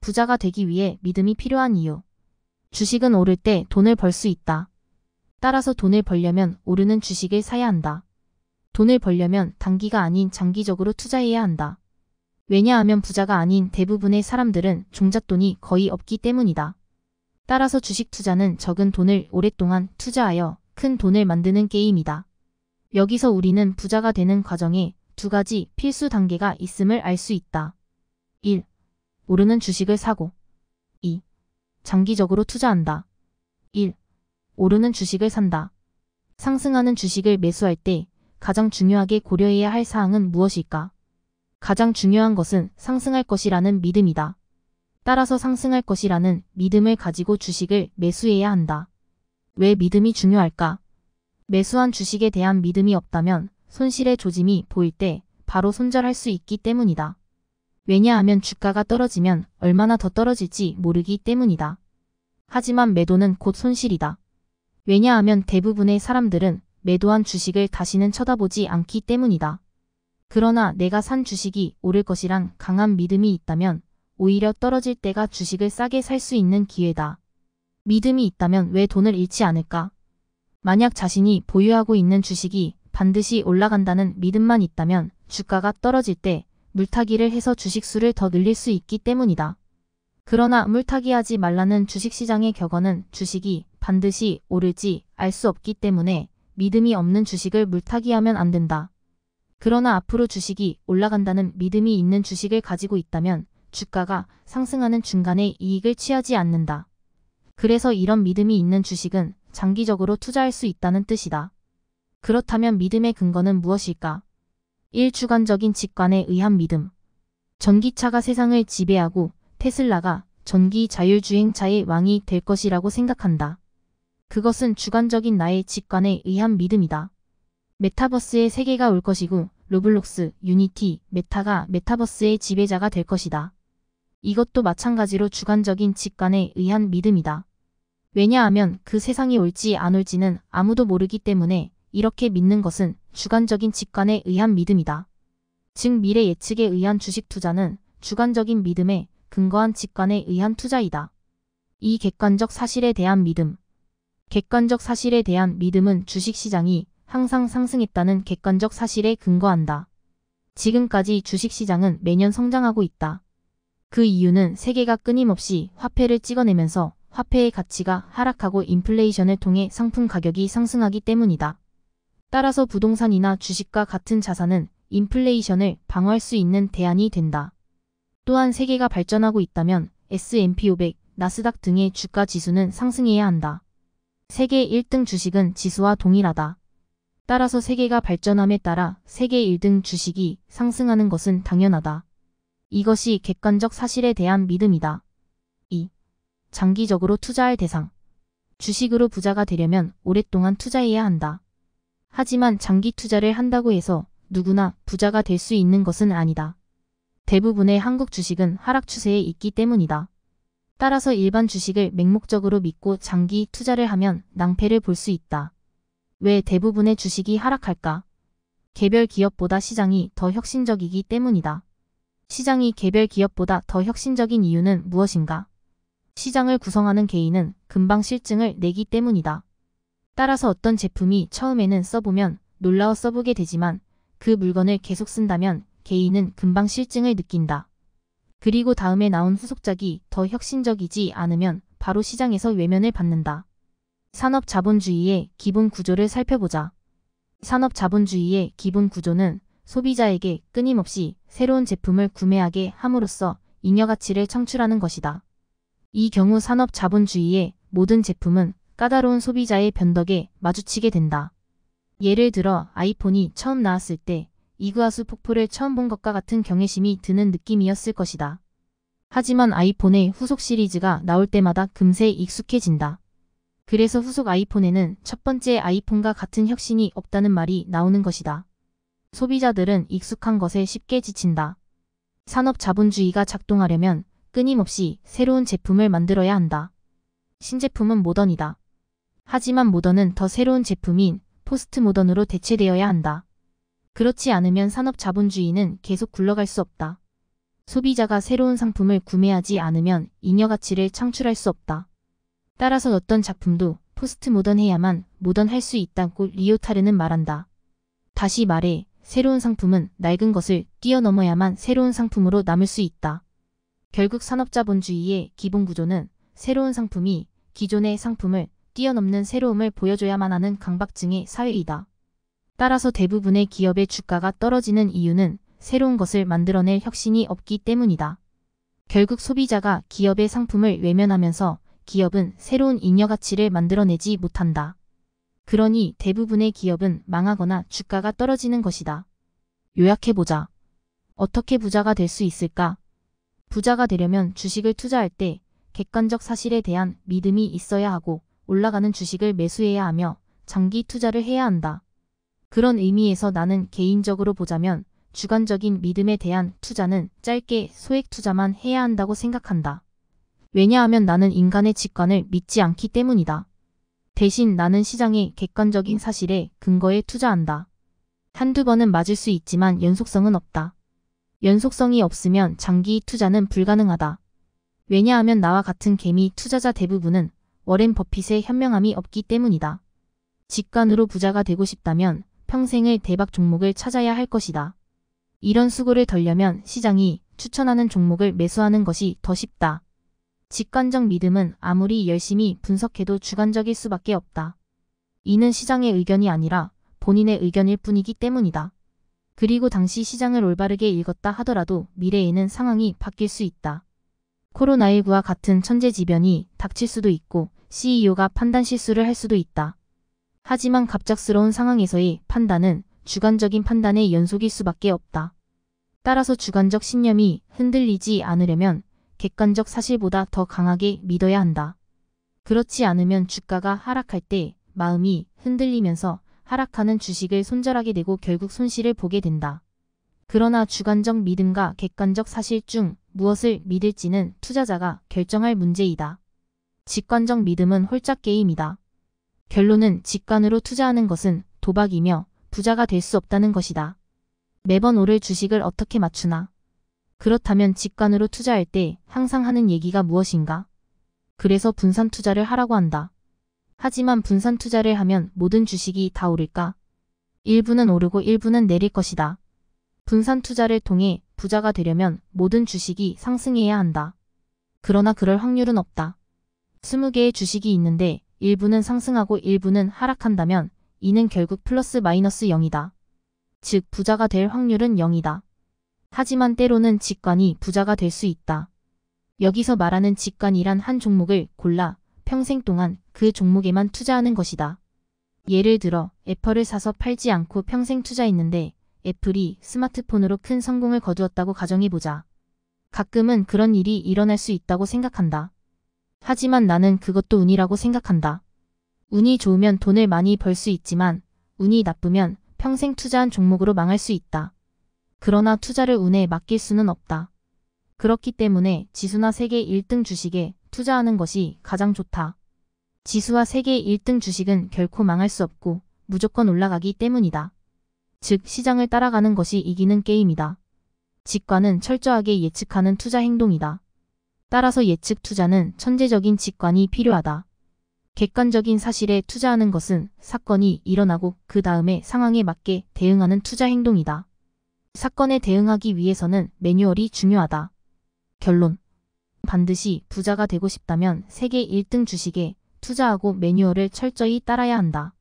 부자가 되기 위해 믿음이 필요한 이유. 주식은 오를 때 돈을 벌 수 있다. 따라서 돈을 벌려면 오르는 주식을 사야 한다. 돈을 벌려면 단기가 아닌 장기적으로 투자해야 한다. 왜냐하면 부자가 아닌 대부분의 사람들은 종잣돈이 거의 없기 때문이다. 따라서 주식 투자는 적은 돈을 오랫동안 투자하여 큰 돈을 만드는 게임이다. 여기서 우리는 부자가 되는 과정에 두 가지 필수 단계가 있음을 알 수 있다. 1. 오르는 주식을 사고 2. 장기적으로 투자한다. 1. 오르는 주식을 산다. 상승하는 주식을 매수할 때 가장 중요하게 고려해야 할 사항은 무엇일까? 가장 중요한 것은 상승할 것이라는 믿음이다. 따라서 상승할 것이라는 믿음을 가지고 주식을 매수해야 한다. 왜 믿음이 중요할까? 매수한 주식에 대한 믿음이 없다면 손실의 조짐이 보일 때 바로 손절할 수 있기 때문이다. 왜냐하면 주가가 떨어지면 얼마나 더 떨어질지 모르기 때문이다. 하지만 매도는 곧 손실이다. 왜냐하면 대부분의 사람들은 매도한 주식을 다시는 쳐다보지 않기 때문이다. 그러나 내가 산 주식이 오를 것이란 강한 믿음이 있다면 오히려 떨어질 때가 주식을 싸게 살 수 있는 기회다. 믿음이 있다면 왜 돈을 잃지 않을까? 만약 자신이 보유하고 있는 주식이 반드시 올라간다는 믿음만 있다면 주가가 떨어질 때 물타기를 해서 주식수를 더 늘릴 수 있기 때문이다. 그러나 물타기하지 말라는 주식시장의 격언은 주식이 반드시 오를지 알 수 없기 때문에 믿음이 없는 주식을 물타기하면 안 된다. 그러나 앞으로 주식이 올라간다는 믿음이 있는 주식을 가지고 있다면 주가가 상승하는 중간에 이익을 취하지 않는다. 그래서 이런 믿음이 있는 주식은 장기적으로 투자할 수 있다는 뜻이다. 그렇다면 믿음의 근거는 무엇일까? 일주관적인 직관에 의한 믿음. 전기차가 세상을 지배하고 테슬라가 전기 자율주행차의 왕이 될 것이라고 생각한다. 그것은 주관적인 나의 직관에 의한 믿음이다. 메타버스의 세계가 올 것이고 로블록스, 유니티, 메타가 메타버스의 지배자가 될 것이다. 이것도 마찬가지로 주관적인 직관에 의한 믿음이다. 왜냐하면 그 세상이 올지 안 올지는 아무도 모르기 때문에 이렇게 믿는 것은 주관적인 직관에 의한 믿음이다. 즉 미래 예측에 의한 주식 투자는 주관적인 믿음에 근거한 직관에 의한 투자이다. 이 객관적 사실에 대한 믿음 객관적 사실에 대한 믿음은 주식시장이 항상 상승했다는 객관적 사실에 근거한다. 지금까지 주식시장은 매년 성장하고 있다. 그 이유는 세계가 끊임없이 화폐를 찍어내면서 화폐의 가치가 하락하고 인플레이션을 통해 상품 가격이 상승하기 때문이다. 따라서 부동산이나 주식과 같은 자산은 인플레이션을 방어할 수 있는 대안이 된다. 또한 세계가 발전하고 있다면 S&P 500, 나스닥 등의 주가 지수는 상승해야 한다. 세계 1등 주식은 지수와 동일하다. 따라서 세계가 발전함에 따라 세계 1등 주식이 상승하는 것은 당연하다. 이것이 객관적 사실에 대한 믿음이다. 2. 장기적으로 투자할 대상. 주식으로 부자가 되려면 오랫동안 투자해야 한다. 하지만 장기 투자를 한다고 해서 누구나 부자가 될 수 있는 것은 아니다. 대부분의 한국 주식은 하락 추세에 있기 때문이다. 따라서 일반 주식을 맹목적으로 믿고 장기 투자를 하면 낭패를 볼 수 있다. 왜 대부분의 주식이 하락할까? 개별 기업보다 시장이 더 혁신적이기 때문이다. 시장이 개별 기업보다 더 혁신적인 이유는 무엇인가? 시장을 구성하는 개인은 금방 실증을 내기 때문이다. 따라서 어떤 제품이 처음에는 써보면 놀라워 써보게 되지만 그 물건을 계속 쓴다면 개인은 금방 실증을 느낀다. 그리고 다음에 나온 후속작이 더 혁신적이지 않으면 바로 시장에서 외면을 받는다. 산업 자본주의의 기본 구조를 살펴보자. 산업 자본주의의 기본 구조는 소비자에게 끊임없이 새로운 제품을 구매하게 함으로써 잉여 가치를 창출하는 것이다. 이 경우 산업 자본주의의 모든 제품은 까다로운 소비자의 변덕에 마주치게 된다. 예를 들어 아이폰이 처음 나왔을 때 이그아수 폭포를 처음 본 것과 같은 경외심이 드는 느낌이었을 것이다. 하지만 아이폰의 후속 시리즈가 나올 때마다 금세 익숙해진다. 그래서 후속 아이폰에는 첫 번째 아이폰과 같은 혁신이 없다는 말이 나오는 것이다. 소비자들은 익숙한 것에 쉽게 지친다. 산업 자본주의가 작동하려면 끊임없이 새로운 제품을 만들어야 한다. 신제품은 모던이다. 하지만 모던은 더 새로운 제품인 포스트 모던으로 대체되어야 한다. 그렇지 않으면 산업 자본주의는 계속 굴러갈 수 없다. 소비자가 새로운 상품을 구매하지 않으면 잉여 가치를 창출할 수 없다. 따라서 어떤 작품도 포스트 모던해야만 모던할 수 있다고 리오타르는 말한다. 다시 말해 새로운 상품은 낡은 것을 뛰어넘어야만 새로운 상품으로 남을 수 있다. 결국 산업자본주의의 기본 구조는 새로운 상품이 기존의 상품을 뛰어넘는 새로움을 보여줘야만 하는 강박증의 사회이다. 따라서 대부분의 기업의 주가가 떨어지는 이유는 새로운 것을 만들어낼 혁신이 없기 때문이다. 결국 소비자가 기업의 상품을 외면하면서 기업은 새로운 잉여 가치를 만들어내지 못한다. 그러니 대부분의 기업은 망하거나 주가가 떨어지는 것이다. 요약해보자. 어떻게 부자가 될 수 있을까? 부자가 되려면 주식을 투자할 때 객관적 사실에 대한 믿음이 있어야 하고 올라가는 주식을 매수해야 하며 장기 투자를 해야 한다. 그런 의미에서 나는 개인적으로 보자면 주관적인 믿음에 대한 투자는 짧게 소액 투자만 해야 한다고 생각한다. 왜냐하면 나는 인간의 직관을 믿지 않기 때문이다. 대신 나는 시장의 객관적인 사실에 근거해 투자한다. 한두 번은 맞을 수 있지만 연속성은 없다. 연속성이 없으면 장기 투자는 불가능하다. 왜냐하면 나와 같은 개미 투자자 대부분은 워렌 버핏의 현명함이 없기 때문이다. 직관으로 부자가 되고 싶다면 평생을 대박 종목을 찾아야 할 것이다. 이런 수고를 덜려면 시장이 추천하는 종목을 매수하는 것이 더 쉽다. 직관적 믿음은 아무리 열심히 분석해도 주관적일 수밖에 없다. 이는 시장의 의견이 아니라 본인의 의견일 뿐이기 때문이다. 그리고 당시 시장을 올바르게 읽었다 하더라도 미래에는 상황이 바뀔 수 있다. 코로나19와 같은 천재지변이 닥칠 수도 있고 CEO가 판단 실수를 할 수도 있다. 하지만 갑작스러운 상황에서의 판단은 주관적인 판단의 연속일 수밖에 없다. 따라서 주관적 신념이 흔들리지 않으려면 객관적 사실보다 더 강하게 믿어야 한다. 그렇지 않으면 주가가 하락할 때 마음이 흔들리면서 하락하는 주식을 손절하게 되고 결국 손실을 보게 된다. 그러나 주관적 믿음과 객관적 사실 중 무엇을 믿을지는 투자자가 결정할 문제이다. 직관적 믿음은 홀짝 게임이다. 결론은 직관으로 투자하는 것은 도박이며 부자가 될 수 없다는 것이다. 매번 오를 주식을 어떻게 맞추나? 그렇다면 직관으로 투자할 때 항상 하는 얘기가 무엇인가? 그래서 분산 투자를 하라고 한다. 하지만 분산 투자를 하면 모든 주식이 다 오를까? 일부는 오르고 일부는 내릴 것이다. 분산 투자를 통해 부자가 되려면 모든 주식이 상승해야 한다. 그러나 그럴 확률은 없다. 20개의 주식이 있는데 일부는 상승하고 일부는 하락한다면 이는 결국 플러스 마이너스 0이다. 즉 부자가 될 확률은 0이다. 하지만 때로는 직관이 부자가 될 수 있다. 여기서 말하는 직관이란 한 종목을 골라 평생 동안 그 종목에만 투자하는 것이다. 예를 들어 애플을 사서 팔지 않고 평생 투자했는데 애플이 스마트폰으로 큰 성공을 거두었다고 가정해보자. 가끔은 그런 일이 일어날 수 있다고 생각한다. 하지만 나는 그것도 운이라고 생각한다. 운이 좋으면 돈을 많이 벌 수 있지만 운이 나쁘면 평생 투자한 종목으로 망할 수 있다. 그러나 투자를 운에 맡길 수는 없다. 그렇기 때문에 지수나 세계 1등 주식에 투자하는 것이 가장 좋다. 지수와 세계 1등 주식은 결코 망할 수 없고 무조건 올라가기 때문이다. 즉 시장을 따라가는 것이 이기는 게임이다. 직관은 철저하게 예측하는 투자 행동이다. 따라서 예측 투자는 천재적인 직관이 필요하다. 객관적인 사실에 투자하는 것은 사건이 일어나고 그 다음에 상황에 맞게 대응하는 투자 행동이다. 사건에 대응하기 위해서는 매뉴얼이 중요하다. 결론. 반드시 부자가 되고 싶다면 세계 1등 주식에 투자하고 매뉴얼을 철저히 따라야 한다.